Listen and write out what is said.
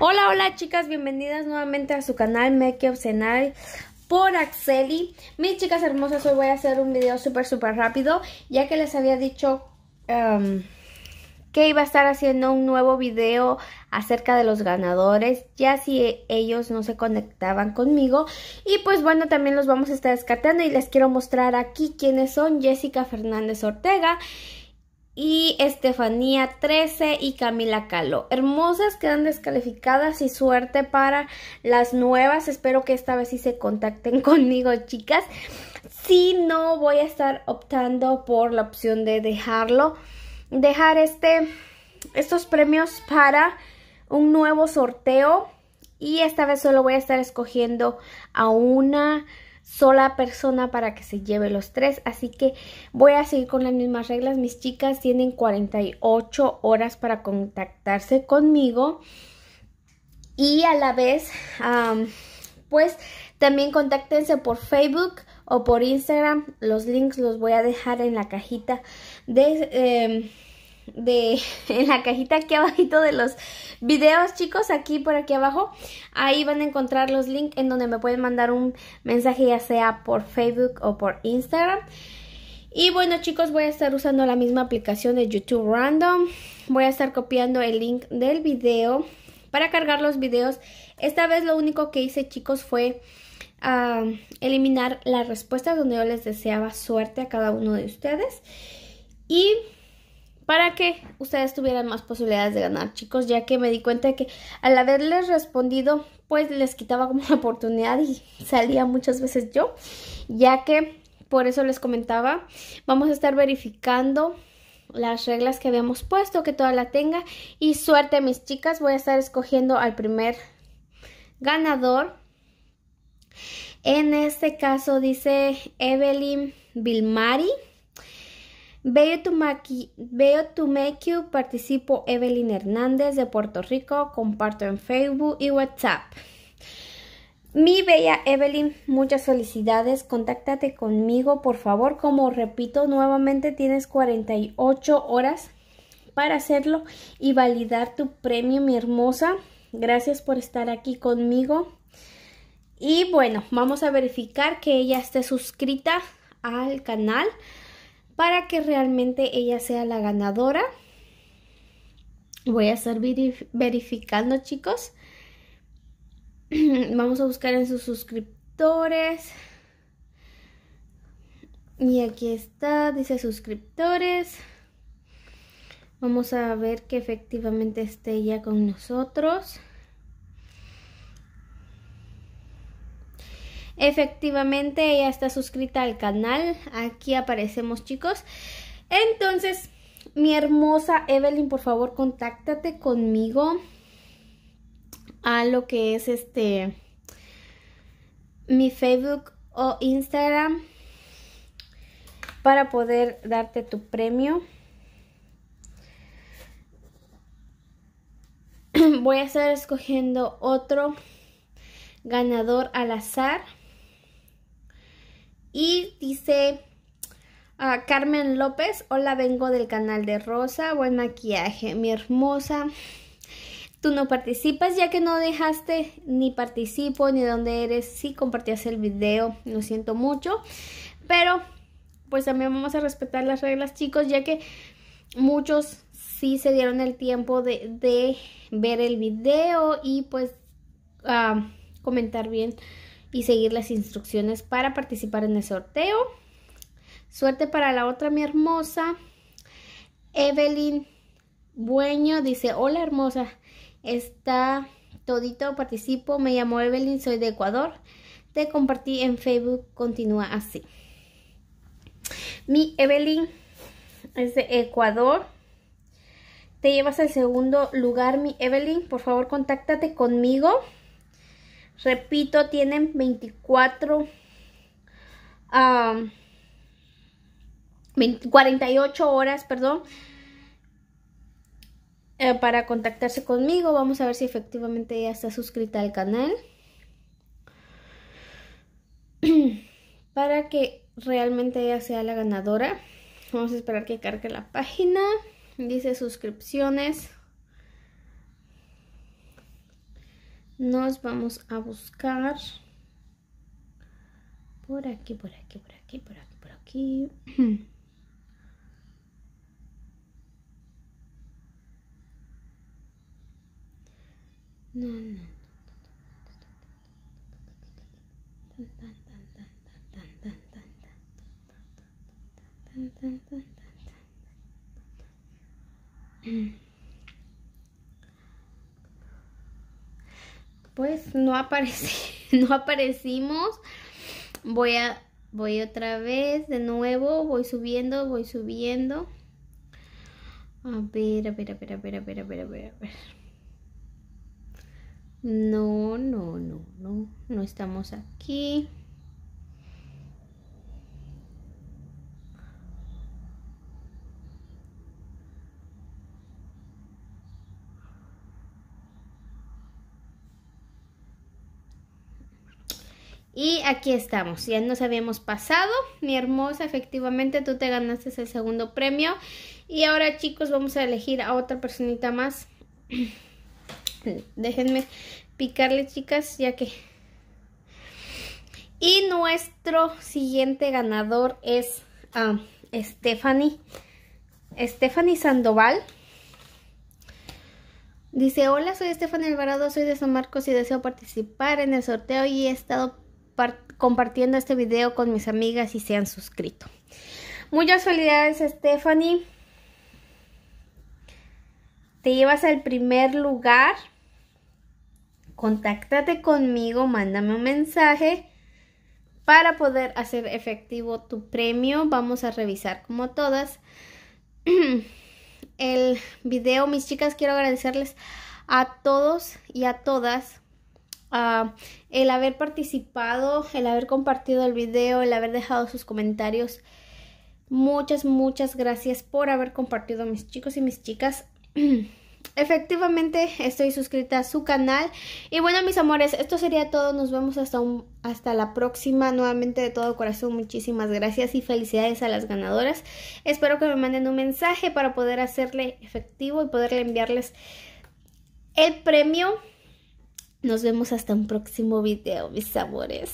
Hola, hola chicas, bienvenidas nuevamente a su canal Make Up Senai por Axeli. Mis chicas hermosas, hoy voy a hacer un video súper súper rápido, ya que les había dicho em, que iba a estar haciendo un nuevo video acerca de los ganadores, ya si e, ellos no se conectaban conmigo. Y pues bueno, también los vamos a estar descartando y les quiero mostrar aquí quiénes son Jessica Fernández Ortega y Estefanía 13 y Camila Calo. Hermosas quedan descalificadas y suerte para las nuevas. Espero que esta vez sí se contacten conmigo, chicas. Si no, voy a estar optando por la opción de dejarlo, dejar este, estos premios para un nuevo sorteo. Y esta vez solo voy a estar escogiendo a una sola persona para que se lleve los tres. Así que voy a seguir con las mismas reglas. Mis chicas tienen 48 horas para contactarse conmigo. Y a la vez, pues también contáctense por Facebook o por Instagram. Los links los voy a dejar en la cajita de... Em, de en la cajita aquí abajito de los videos, chicos, aquí por aquí abajo. Ahí van a encontrar los links en donde me pueden mandar un mensaje ya sea por Facebook o por Instagram. Y bueno chicos, voy a estar usando la misma aplicación de YouTube Random. Voy a estar copiando el link del video para cargar los videos. Esta vez lo único que hice chicos fue ah, eliminar las respuestas donde yo les deseaba suerte a cada uno de ustedes. Y para que ustedes tuvieran más posibilidades de ganar, chicos, ya que me di cuenta que al haberles respondido, pues les quitaba como la oportunidad y salía muchas veces yo, ya que por eso les comentaba, vamos a estar verificando las reglas que habíamos puesto, que toda la tenga y suerte mis chicas, voy a estar escogiendo al primer ganador. En este caso dice Evelyn Vilmari. Veo to make you participo Evelyn Hernández de Puerto Rico, comparto en Facebook y WhatsApp. Mi bella Evelyn, muchas felicidades. Contáctate conmigo, por favor. Como repito nuevamente, tienes 48 horas para hacerlo y validar tu premio, mi hermosa. Gracias por estar aquí conmigo. Y bueno, vamos a verificar que ella esté suscrita al canal para que realmente ella sea la ganadora. Voy a estar verificando, chicos. Vamos a buscar en sus suscriptores. Y aquí está, dice suscriptores. Vamos a ver que efectivamente esté ella con nosotros. Efectivamente, ella está suscrita al canal. Aquí aparecemos, chicos. Entonces, mi hermosa Evelyn, por favor, contáctate conmigo a lo que es este mi Facebook o Instagram para poder darte tu premio. Voy a estar escogiendo otro ganador al azar. Y dice ah, Carmen López, hola, vengo del canal de Rosa, buen maquillaje, mi hermosa. Tú no participas ya que no dejaste ni participo ni dónde eres, si compartías el video, lo siento mucho, pero pues también vamos a respetar las reglas chicos ya que muchos sí se dieron el tiempo de, ver el video y pues ah, comentar bien y seguir las instrucciones para participar en el sorteo. Suerte para la otra, mi hermosa. Evelyn Bueño dice, hola hermosa, está todito, participo, me llamo Evelyn, soy de Ecuador, te compartí en Facebook, continúa así. Mi Evelyn es de Ecuador, te llevas al segundo lugar, mi Evelyn, por favor contáctate conmigo Repito, tienen 24, 48 horas, perdón, eh, para contactarse conmigo. Vamos a ver si efectivamente ella está suscrita al canal. para que realmente ella sea la ganadora. Vamos a esperar que cargue la página. Dice suscripciones. nos vamos a buscar por aquí, por aquí, por aquí, por aquí, por aquí. pues no aparecí, no aparecimos. Voy a voy otra vez de nuevo, voy subiendo, voy subiendo. A ver, a ver, a ver, a ver, a ver, a ver, a ver, a ver. No, no, no, no, no estamos aquí. Y aquí estamos, ya nos habíamos pasado. Mi hermosa, efectivamente tú te ganaste el segundo premio. Y ahora chicos vamos a elegir a otra personita más. Déjenme picarle chicas ya que... Y nuestro siguiente ganador es a ah, Stephanie. Stephanie Sandoval. Dice, hola, soy Stephanie Alvarado, soy de San Marcos y deseo participar en el sorteo y he estado compartiendo este video con mis amigas y se han suscrito. Muchas felicidades, Stephanie. Te llevas al primer lugar. Contáctate conmigo, mándame un mensaje para poder hacer efectivo tu premio. Vamos a revisar como todas el video. Mis chicas, quiero agradecerles a todos y a todas Ah, el haber participado, el haber compartido el video, el haber dejado sus comentarios. Muchas, muchas gracias por haber compartido mis chicos y mis chicas. Efectivamente, estoy suscrita a su canal. Y bueno, mis amores, esto sería todo. Nos vemos hasta, hasta la próxima. Nuevamente, de todo corazón, muchísimas gracias y felicidades a las ganadoras. Espero que me manden un mensaje para poder hacerle efectivo y poderle enviarles el premio nos vemos hasta un próximo video, mis amores.